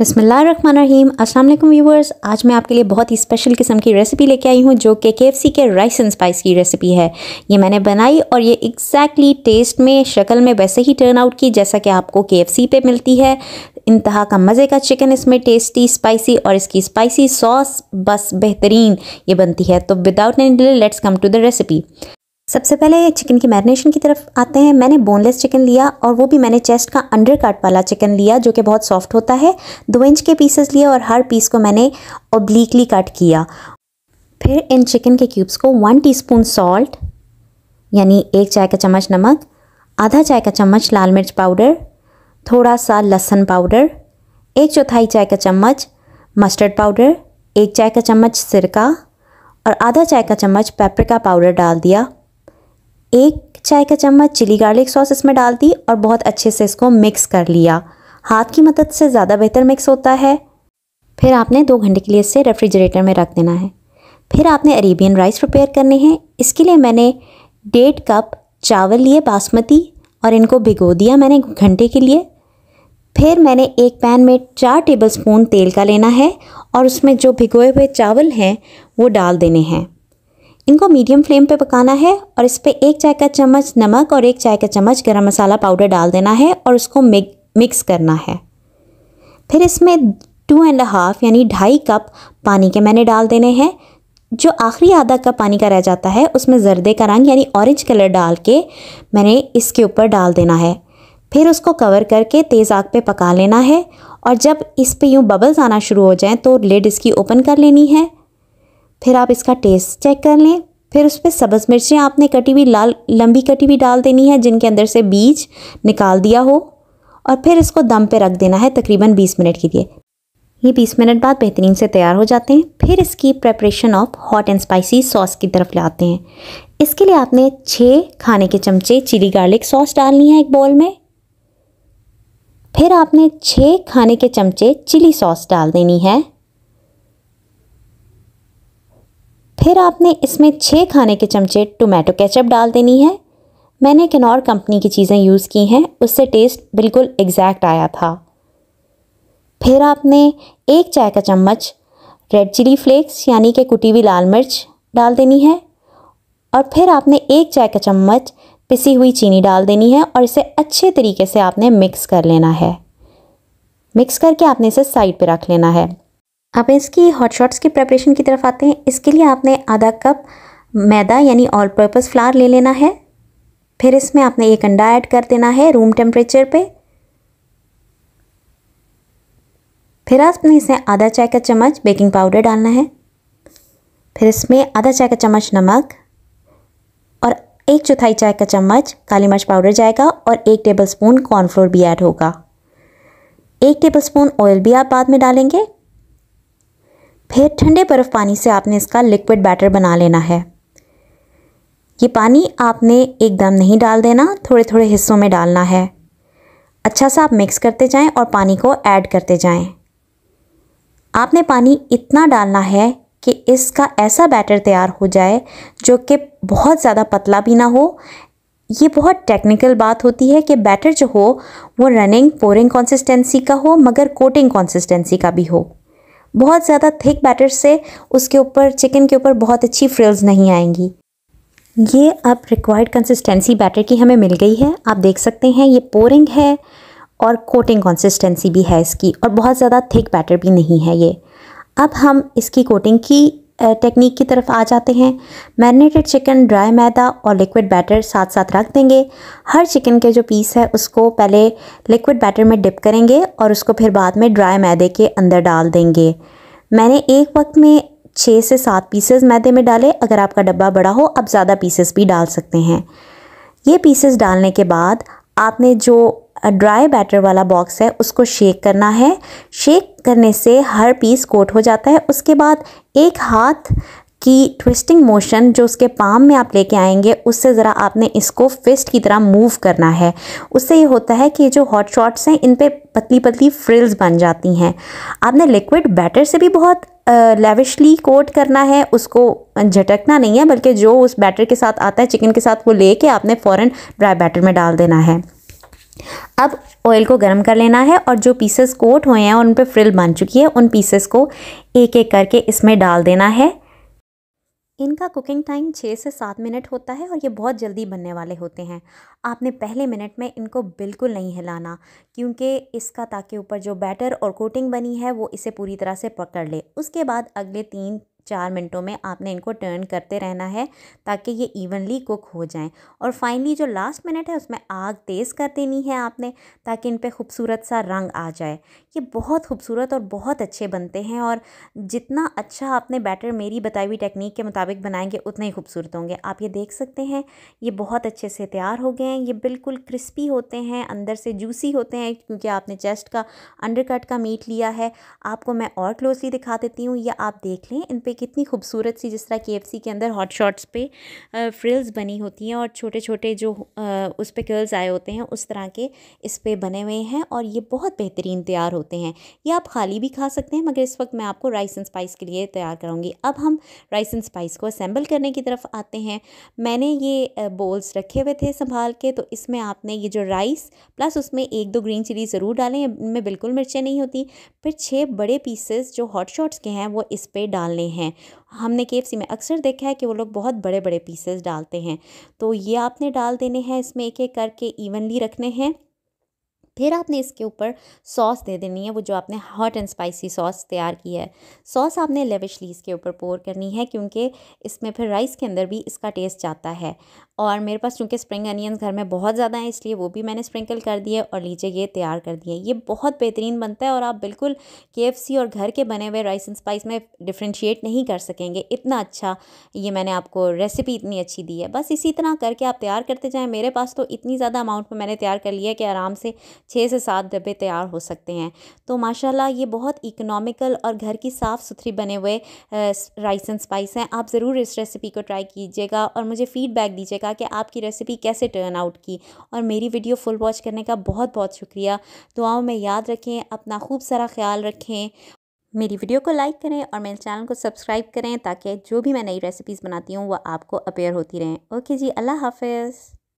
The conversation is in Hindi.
बसमीम अस्सलाम वालेकुम व्यूवर्स आज मैं आपके लिए बहुत ही स्पेशल किस्म की रेसिपी लेके आई हूँ जो कि के एफ के राइस एंड स्पाइस की रेसिपी है ये मैंने बनाई और ये एग्जैक्टली टेस्ट में शक्ल में वैसे ही टर्न आउट की जैसा कि आपको के एफ पे मिलती है इंतहा का मज़े का चिकन इसमें टेस्टी स्पाइसी और इसकी स्पाइसी सॉस बस बेहतरीन ये बनती है तो without any delay let's come to the recipe सबसे पहले चिकन की मैरिनेशन की तरफ आते हैं मैंने बोनलेस चिकन लिया और वो भी मैंने चेस्ट का अंडर काट वाला चिकन लिया जो कि बहुत सॉफ्ट होता है दो इंच के पीसेस लिए और हर पीस को मैंने ओब्लिकली कट किया फिर इन चिकन के क्यूब्स को वन टीस्पून सॉल्ट यानी एक चाय का चम्मच नमक आधा चाय का चम्मच लाल मिर्च पाउडर थोड़ा सा लहसन पाउडर एक चौथाई चाय का चम्मच मस्टर्ड पाउडर एक चाय का चम्मच सिरका और आधा चाय का चम्मच पेपरिका पाउडर डाल दिया एक चाय का चम्मच चिली गार्लिक सॉस इसमें डाल दी और बहुत अच्छे से इसको मिक्स कर लिया हाथ की मदद से ज़्यादा बेहतर मिक्स होता है फिर आपने दो घंटे के लिए इसे रेफ्रिजरेटर में रख देना है फिर आपने अरेबियन राइस प्रिपेयर करने हैं इसके लिए मैंने डेढ़ कप चावल लिए बासमती और इनको भिगो दिया मैंने घंटे के लिए फिर मैंने एक पैन में चार टेबलस्पून तेल का लेना है और उसमें जो भिगोए हुए चावल हैं वो डाल देने हैं इनको मीडियम फ्लेम पे पकाना है और इस पर एक चाय का चम्मच नमक और एक चाय का चम्मच गरम मसाला पाउडर डाल देना है और उसको मिक्स करना है फिर इसमें टू एंड हाफ यानी ढाई कप पानी के मैंने डाल देने हैं जो आखिरी आधा कप पानी का रह जाता है उसमें जर्दे का रंग यानी ऑरेंज कलर डाल के मैंने इसके ऊपर डाल देना है फिर उसको कवर करके तेज़ आग पे पका लेना है और जब इस पे यूँ बबल्स आना शुरू हो जाएँ तो लेड इसकी ओपन कर लेनी है फिर आप इसका टेस्ट चेक कर लें फिर उस पर सब्ज़ मिर्चें आपने कटी हुई लाल लंबी कटी हुई डाल देनी है जिनके अंदर से बीज निकाल दिया हो और फिर इसको दम पे रख देना है तकरीबन 20 मिनट के लिए ये 20 मिनट बाद बेहतरीन से तैयार हो जाते हैं फिर इसकी preparation of hot and spicy sauce की तरफ लाते हैं इसके लिए आपने छः खाने के चमचे चिली गार्लिक सॉस डालनी है एक बॉल में फिर आपने छः खाने के चमचे चिली सॉस डाल देनी है फिर आपने इसमें छः खाने के चमचे टोमेटो केचप डाल देनी है मैंने और कंपनी की चीज़ें यूज़ की हैं उससे टेस्ट बिल्कुल एग्जैक्ट आया था फिर आपने एक चाय का चम्मच रेड चिली फ्लेक्स यानी कि कुटी हुई लाल मिर्च डाल देनी है और फिर आपने एक चाय का चम्मच पिसी हुई चीनी डाल देनी है और इसे अच्छे तरीके से आपने मिक्स कर लेना है मिक्स करके आपने इसे साइड पर रख लेना है अब इसकी हॉट शॉट्स की प्रेपरेशन की तरफ आते हैं इसके लिए आपने आधा कप मैदा यानी ऑल पर्पज़ फ्लावर ले लेना है फिर इसमें आपने एक अंडा ऐड कर देना है रूम टेम्परेचर पे फिर आपने इसमें आधा चाय का चम्मच बेकिंग पाउडर डालना है फिर इसमें आधा चाय का चम्मच नमक और एक चौथाई चाय का चम्मच काली मिर्च पाउडर जाएगा और एक टेबल स्पून कॉर्नफ्लोर भी ऐड होगा एक टेबल स्पून ऑयल भी आप बाद में डालेंगे फिर ठंडे बर्फ़ पानी से आपने इसका लिक्विड बैटर बना लेना है ये पानी आपने एकदम नहीं डाल देना थोड़े थोड़े हिस्सों में डालना है अच्छा सा आप मिक्स करते जाएं और पानी को ऐड करते जाएं। आपने पानी इतना डालना है कि इसका ऐसा बैटर तैयार हो जाए जो कि बहुत ज़्यादा पतला भी ना हो ये बहुत टेक्निकल बात होती है कि बैटर जो हो वो रनिंग पोरिंग कंसिस्टेंसी का हो मगर कोटिंग कंसिस्टेंसी का भी हो बहुत ज़्यादा थिक बैटर से उसके ऊपर चिकन के ऊपर बहुत अच्छी फ्रिल्स नहीं आएंगी ये अब रिक्वायर्ड कंसिस्टेंसी बैटर की हमें मिल गई है आप देख सकते हैं ये पोरिंग है और कोटिंग कंसिस्टेंसी भी है इसकी और बहुत ज़्यादा थिक बैटर भी नहीं है ये अब हम इसकी कोटिंग की टेक्निक की तरफ आ जाते हैं मैरिनेटेड चिकन ड्राई मैदा और लिक्विड बैटर साथ साथ रख देंगे हर चिकन के जो पीस है उसको पहले लिक्विड बैटर में डिप करेंगे और उसको फिर बाद में ड्राई मैदे के अंदर डाल देंगे मैंने एक वक्त में छः से सात पीसेस मैदे में डाले अगर आपका डब्बा बड़ा हो आप ज़्यादा पीसेस भी डाल सकते हैं ये पीसेस डालने के बाद आपने जो ड्राई बैटर वाला बॉक्स है उसको शेक करना है शेक करने से हर पीस कोट हो जाता है उसके बाद एक हाथ की ट्विस्टिंग मोशन जो उसके पाम में आप लेके आएंगे उससे ज़रा आपने इसको फिस्ट की तरह मूव करना है उससे ये होता है कि जो हॉट शॉट्स हैं इन पर पतली पतली फ्रिल्स बन जाती हैं आपने लिक्विड बैटर से भी बहुत लेविशली कोट करना है उसको झटकना नहीं है बल्कि जो उस बैटर के साथ आता है चिकन के साथ वो लेके आपने फ़ौरन ड्राई बैटर में डाल देना है अब ऑयल को गर्म कर लेना है और जो पीसेस कोट हुए हैं उन पर फ्रिल बन चुकी है उन पीसेस को एक एक करके इसमें डाल देना है इनका कुकिंग टाइम छः से सात मिनट होता है और ये बहुत जल्दी बनने वाले होते हैं आपने पहले मिनट में इनको बिल्कुल नहीं हिलाना क्योंकि इसका ताकि ऊपर जो बैटर और कोटिंग बनी है वो इसे पूरी तरह से पकड़ ले उसके बाद अगले तीन चार मिनटों में आपने इनको टर्न करते रहना है ताकि ये इवनली कुक हो जाएं और फाइनली जो लास्ट मिनट है उसमें आग तेज़ कर देनी है आपने ताकि इन पर खूबसूरत सा रंग आ जाए ये बहुत खूबसूरत और बहुत अच्छे बनते हैं और जितना अच्छा आपने बैटर मेरी बताई हुई टेक्निक के मुताबिक बनाएंगे उतने ही खूबसूरत होंगे आप ये देख सकते हैं ये बहुत अच्छे से तैयार हो गए हैं ये बिल्कुल क्रिस्पी होते हैं अंदर से जूसी होते हैं क्योंकि आपने चेस्ट का अंडर का मीट लिया है आपको मैं और क्लोजली दिखा देती हूँ या आप देख लें इन पर कितनी खूबसूरत सी जिस तरह के एफ़ के अंदर हॉट शॉट्स पे फ्रिल्स बनी होती हैं और छोटे छोटे जो उस पर कर्ल्स आए होते हैं उस तरह के इस पर बने हुए हैं और ये बहुत बेहतरीन तैयार होते हैं ये आप खाली भी खा सकते हैं मगर इस वक्त मैं आपको राइस एंड स्पाइस के लिए तैयार करूँगी अब हम राइस एंड स्पाइस को असेंबल करने की तरफ आते हैं मैंने ये बोल्स रखे हुए थे संभाल के तो इसमें आपने ये जो राइस प्लस उसमें एक दो ग्रीन चिली ज़रूर डालें इनमें बिल्कुल मिर्चें नहीं होती फिर छः बड़े पीसेस जो हॉट शॉट्स के हैं वो इस पर डालने हैं हैं हमने के में अक्सर देखा है कि वो लोग बहुत बड़े बड़े पीसेस डालते हैं तो ये आपने डाल देने हैं इसमें एक एक करके इवनली रखने हैं फिर आपने इसके ऊपर सॉस दे देनी है वो जो आपने हॉट एंड स्पाइसी सॉस तैयार की है सॉस आपने लेविशली इसके ऊपर पोर करनी है क्योंकि इसमें फिर राइस के अंदर भी इसका टेस्ट जाता है और मेरे पास चूँकि स्प्रिंग अनियन घर में बहुत ज़्यादा हैं इसलिए वो भी मैंने स्प्रिंकल कर दिए और लीजिए ये तैयार कर दिए ये बहुत बेहतरीन बनता है और आप बिल्कुल के और घर के बने हुए राइस एंड स्पाइस में डिफ्रेंशिएट नहीं कर सकेंगे इतना अच्छा ये मैंने आपको रेसिपी इतनी अच्छी दी है बस इसी तरह करके आप तैयार करते जाएँ मेरे पास तो इतनी ज़्यादा अमाउंट में मैंने तैयार कर लिया कि आराम से छः से सात डब्बे तैयार हो सकते हैं तो माशाल्लाह ये बहुत इकोनॉमिकल और घर की साफ़ सुथरी बने हुए राइस एंड स्पाइस हैं आप ज़रूर इस रेसिपी को ट्राई कीजिएगा और मुझे फ़ीडबैक दीजिएगा कि आपकी रेसिपी कैसे टर्न आउट की और मेरी वीडियो फुल वॉच करने का बहुत बहुत शुक्रिया दुआओं में याद रखें अपना खूब सारा ख्याल रखें मेरी वीडियो को लाइक करें और मेरे चैनल को सब्सक्राइब करें ताकि जो भी मैं नई रेसिपीज़ बनाती हूँ वह आपको अपेयर होती रहें ओके जी अल्लाह हाफिज़